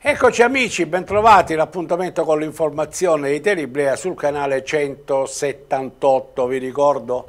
Eccoci amici, bentrovati, l'appuntamento con l'informazione di Teliblea sul canale 178. Vi ricordo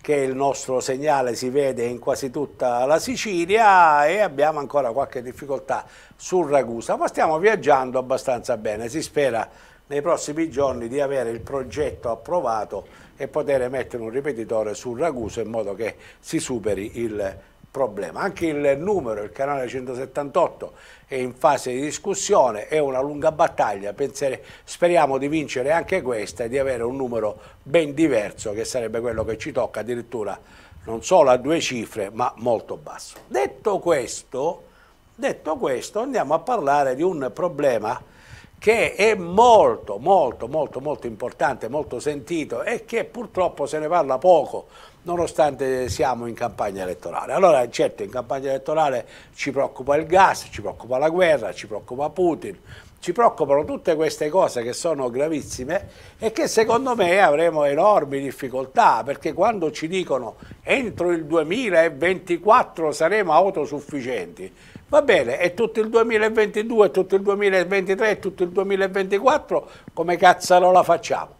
che il nostro segnale si vede in quasi tutta la Sicilia e abbiamo ancora qualche difficoltà sul Ragusa, ma stiamo viaggiando abbastanza bene. Si spera nei prossimi giorni di avere il progetto approvato e poter mettere un ripetitore sul Ragusa in modo che si superi il problema. Anche il numero, il canale 178, è in fase di discussione, è una lunga battaglia, Pensere, speriamo di vincere anche questa e di avere un numero ben diverso che sarebbe quello che ci tocca addirittura non solo a due cifre ma molto basso. Detto questo, detto questo andiamo a parlare di un problema che è molto molto molto molto importante, molto sentito e che purtroppo se ne parla poco nonostante siamo in campagna elettorale. Allora, certo, in campagna elettorale ci preoccupa il gas, ci preoccupa la guerra, ci preoccupa Putin, ci preoccupano tutte queste cose che sono gravissime e che secondo me avremo enormi difficoltà, perché quando ci dicono entro il 2024 saremo autosufficienti, Va bene, e tutto il 2022, tutto il 2023, tutto il 2024, come cazzaro la facciamo?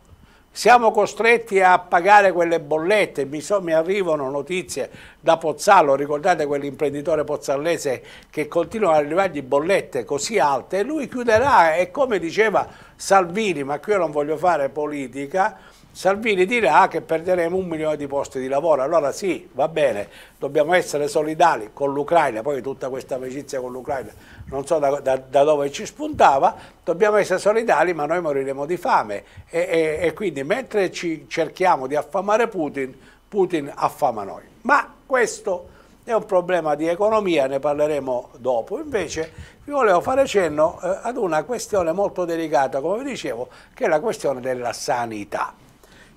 siamo costretti a pagare quelle bollette, mi, so, mi arrivano notizie da Pozzallo, ricordate quell'imprenditore pozzallese che continua ad arrivargli bollette così alte lui chiuderà e come diceva Salvini, ma qui io non voglio fare politica, Salvini dirà che perderemo un milione di posti di lavoro. Allora sì, va bene, dobbiamo essere solidali con l'Ucraina, poi tutta questa amicizia con l'Ucraina non so da, da, da, dove ci spuntava, dobbiamo essere solidali ma noi moriremo di fame e, e, e quindi mentre ci cerchiamo di affamare Putin, Putin affama noi. Ma questo è un problema di economia, ne parleremo dopo. Invece vi volevo fare cenno eh, ad una questione molto delicata, come vi dicevo, che è la questione della sanità.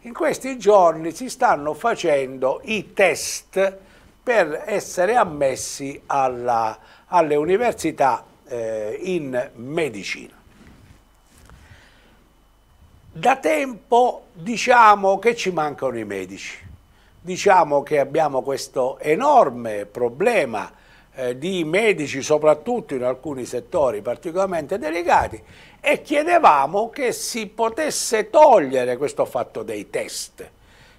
In questi giorni si stanno facendo i test per essere ammessi alla, alle università eh, in medicina. Da tempo diciamo che ci mancano i medici, diciamo che abbiamo questo enorme problema eh, di medici soprattutto in alcuni settori particolarmente delicati e chiedevamo che si potesse togliere questo fatto dei test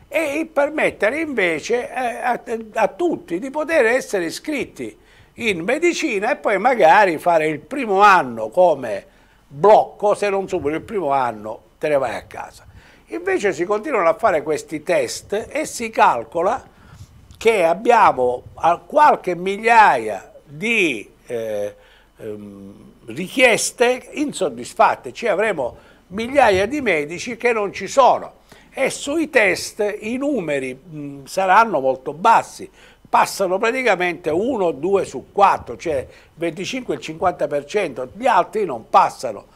e permettere invece eh, a, a tutti di poter essere iscritti in medicina e poi magari fare il primo anno come blocco, se non superi il primo anno te ne vai a casa. Invece si continuano a fare questi test e si calcola che abbiamo qualche migliaia di eh, ehm, richieste insoddisfatte, ci avremo migliaia di medici che non ci sono e sui test i numeri mm, saranno molto bassi, passano praticamente 1, 2 su 4, cioè 25 50%, gli altri non passano,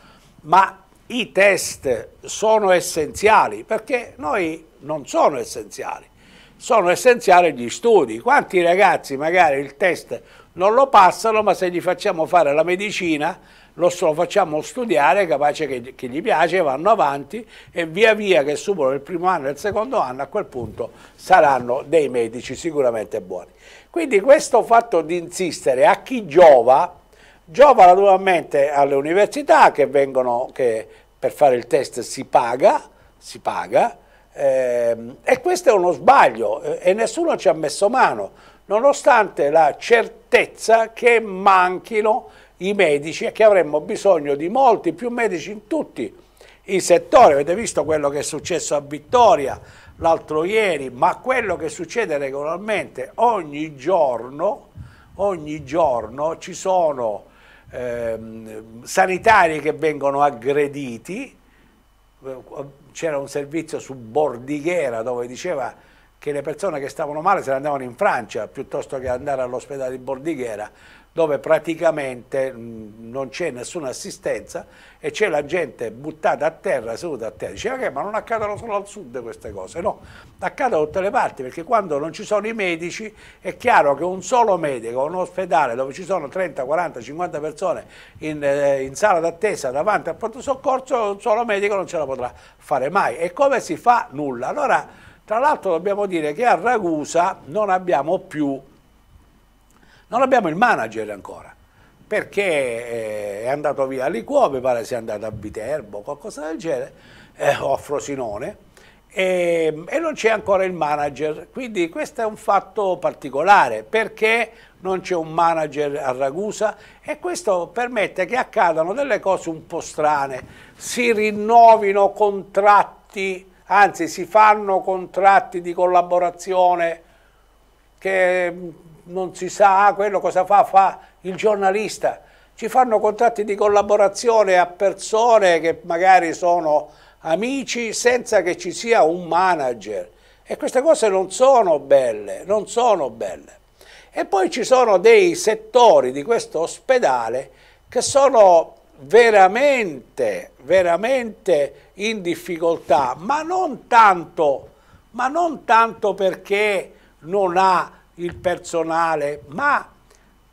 ma i test sono essenziali perché noi non sono essenziali sono essenziali gli studi. Quanti ragazzi magari il test non lo passano, ma se gli facciamo fare la medicina lo, facciamo studiare, capace che, che, gli piace, vanno avanti e via via che superano il primo anno e il secondo anno, a quel punto saranno dei medici sicuramente buoni. Quindi questo fatto di insistere a chi giova, giova naturalmente alle università che vengono, che per fare il test si paga, si paga, eh, e questo è uno sbaglio eh, e nessuno ci ha messo mano, nonostante la certezza che manchino i medici e che avremmo bisogno di molti più medici in tutti i settori. Avete visto quello che è successo a Vittoria l'altro ieri, ma quello che succede regolarmente ogni giorno, ogni giorno ci sono ehm, sanitari che vengono aggrediti, c'era un servizio su Bordighera dove diceva che le persone che stavano male se ne andavano in Francia piuttosto che andare all'ospedale di Bordighera dove praticamente non c'è nessuna assistenza e c'è la gente buttata a terra, seduta a terra. Diceva che ma non accadono solo al sud queste cose, no, accadono da tutte le parti perché quando non ci sono i medici è chiaro che un solo medico, un ospedale dove ci sono 30, 40, 50 persone in, eh, in sala d'attesa davanti al pronto soccorso, un solo medico non ce la potrà fare mai. E come si fa? Nulla. Allora, tra l'altro dobbiamo dire che a Ragusa non abbiamo più, non abbiamo il manager ancora, perché eh, è andato via a Licuo, mi pare sia andato a Viterbo, qualcosa del genere, eh, o a Frosinone, e, e non c'è ancora il manager, quindi questo è un fatto particolare, perché non c'è un manager a Ragusa e questo permette che accadano delle cose un po' strane, si rinnovino contratti anzi si fanno contratti di collaborazione che non si sa ah, quello cosa fa, fa il giornalista, ci fanno contratti di collaborazione a persone che magari sono amici senza che ci sia un manager e queste cose non sono belle, non sono belle. E poi ci sono dei settori di questo ospedale che sono veramente, veramente in difficoltà, ma non tanto, ma non tanto perché non ha il personale, ma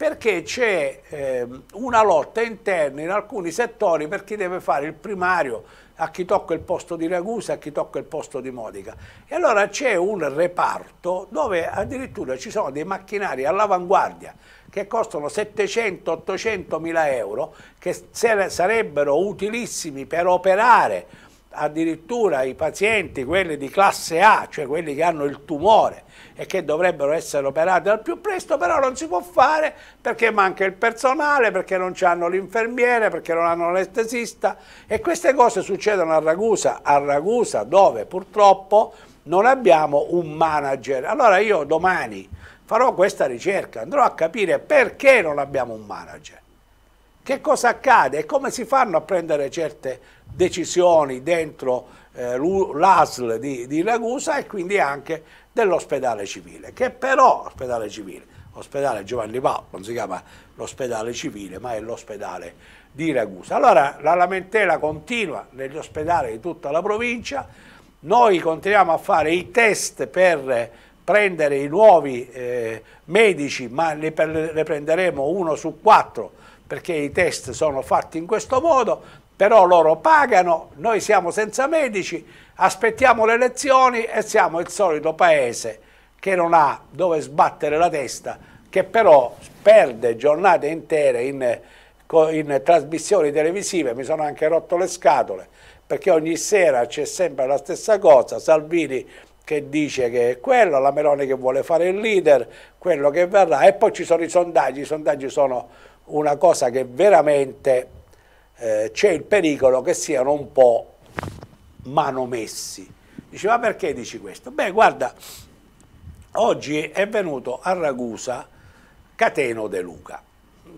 perché c'è eh, una lotta interna in alcuni settori per chi deve fare il primario, a chi tocca il posto di Ragusa, a chi tocca il posto di Modica. E allora c'è un reparto dove addirittura ci sono dei macchinari all'avanguardia che costano 700-800 mila euro, che sarebbero utilissimi per operare addirittura i pazienti, quelli di classe A, cioè quelli che hanno il tumore e che dovrebbero essere operati al più presto, però non si può fare perché manca il personale, perché non hanno l'infermiere, perché non hanno l'anestesista e queste cose succedono a Ragusa, a Ragusa dove purtroppo non abbiamo un manager. Allora io domani farò questa ricerca, andrò a capire perché non abbiamo un manager. Che cosa accade e come si fanno a prendere certe decisioni dentro eh, l'ASL di, di Ragusa e quindi anche dell'ospedale civile, che però, ospedale civile, ospedale Giovanni Paolo, non si chiama l'ospedale civile, ma è l'ospedale di Ragusa. Allora la lamentela continua negli ospedali di tutta la provincia, noi continuiamo a fare i test per prendere i nuovi eh, medici, ma ne, ne prenderemo uno su quattro perché i test sono fatti in questo modo, però loro pagano, noi siamo senza medici, aspettiamo le elezioni e siamo il solito paese che non ha dove sbattere la testa, che però perde giornate intere in, in trasmissioni televisive, mi sono anche rotto le scatole, perché ogni sera c'è sempre la stessa cosa, Salvini che dice che è quello, la Meloni che vuole fare il leader, quello che verrà, e poi ci sono i sondaggi, i sondaggi sono una cosa che veramente eh, c'è il pericolo che siano un po' manomessi. Dice, ma perché dici questo? Beh, guarda, oggi è venuto a Ragusa Cateno De Luca,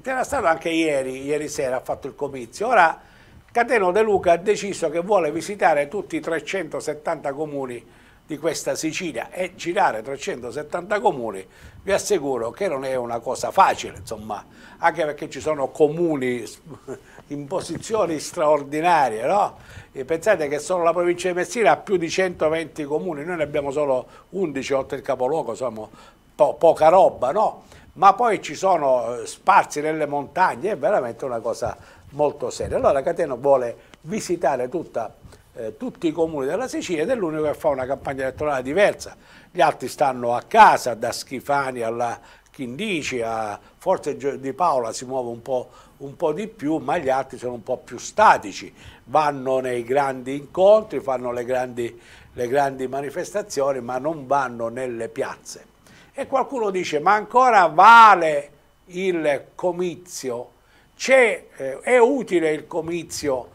era stato anche ieri, ieri sera ha fatto il comizio, ora Cateno De Luca ha deciso che vuole visitare tutti i 370 comuni di questa Sicilia e girare 370 comuni, vi assicuro che non è una cosa facile, insomma, anche perché ci sono comuni in posizioni straordinarie, no? E pensate che solo la provincia di Messina ha più di 120 comuni, noi ne abbiamo solo 11 oltre il capoluogo, insomma, po poca roba, no? Ma poi ci sono eh, sparsi nelle montagne, è veramente una cosa molto seria. Allora Cateno vuole visitare tutta eh, tutti i comuni della Sicilia ed è l'unico che fa una campagna elettorale diversa. Gli altri stanno a casa, da Schifani alla Chindici, a Forza di Paola si muove un po', un po' di più, ma gli altri sono un po' più statici, vanno nei grandi incontri, fanno le grandi, le grandi manifestazioni, ma non vanno nelle piazze. E qualcuno dice, ma ancora vale il comizio? È, eh, è utile il comizio?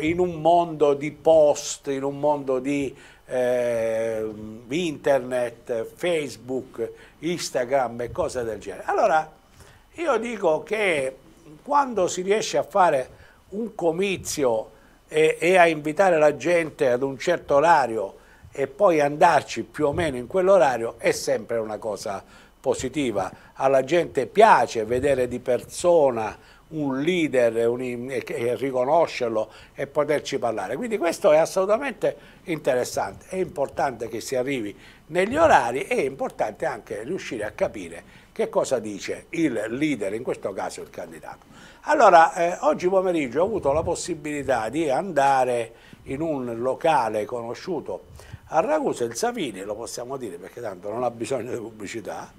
in un mondo di post, in un mondo di eh, internet, Facebook, Instagram e cose del genere. Allora io dico che quando si riesce a fare un comizio e, e a invitare la gente ad un certo orario e poi andarci più o meno in quell'orario è sempre una cosa positiva. Alla gente piace vedere di persona un leader un, e, e riconoscerlo e poterci parlare. Quindi questo è assolutamente interessante, è importante che si arrivi negli orari e è importante anche riuscire a capire che cosa dice il leader, in questo caso il candidato. Allora, eh, oggi pomeriggio ho avuto la possibilità di andare in un locale conosciuto a Ragusa, il Savini, lo possiamo dire perché tanto non ha bisogno di pubblicità,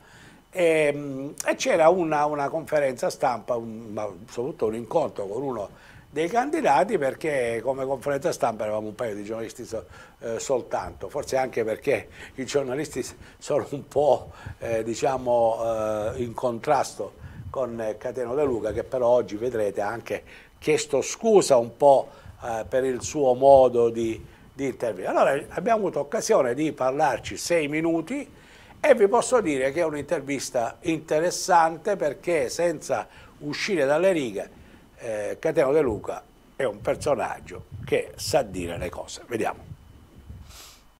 e, ehm, e c'era una, una, conferenza stampa, un, ma soprattutto un incontro con uno dei candidati perché come conferenza stampa eravamo un paio di giornalisti so, eh, soltanto, forse anche perché i giornalisti sono un po' eh, diciamo, eh, in contrasto con eh, Cateno De Luca che però oggi vedrete ha anche chiesto scusa un po' eh, per il suo modo di, di intervenire. Allora abbiamo avuto occasione di parlarci sei minuti e vi posso dire che è un'intervista interessante perché senza uscire dalle righe, eh, Cateno De Luca è un personaggio che sa dire le cose. Vediamo.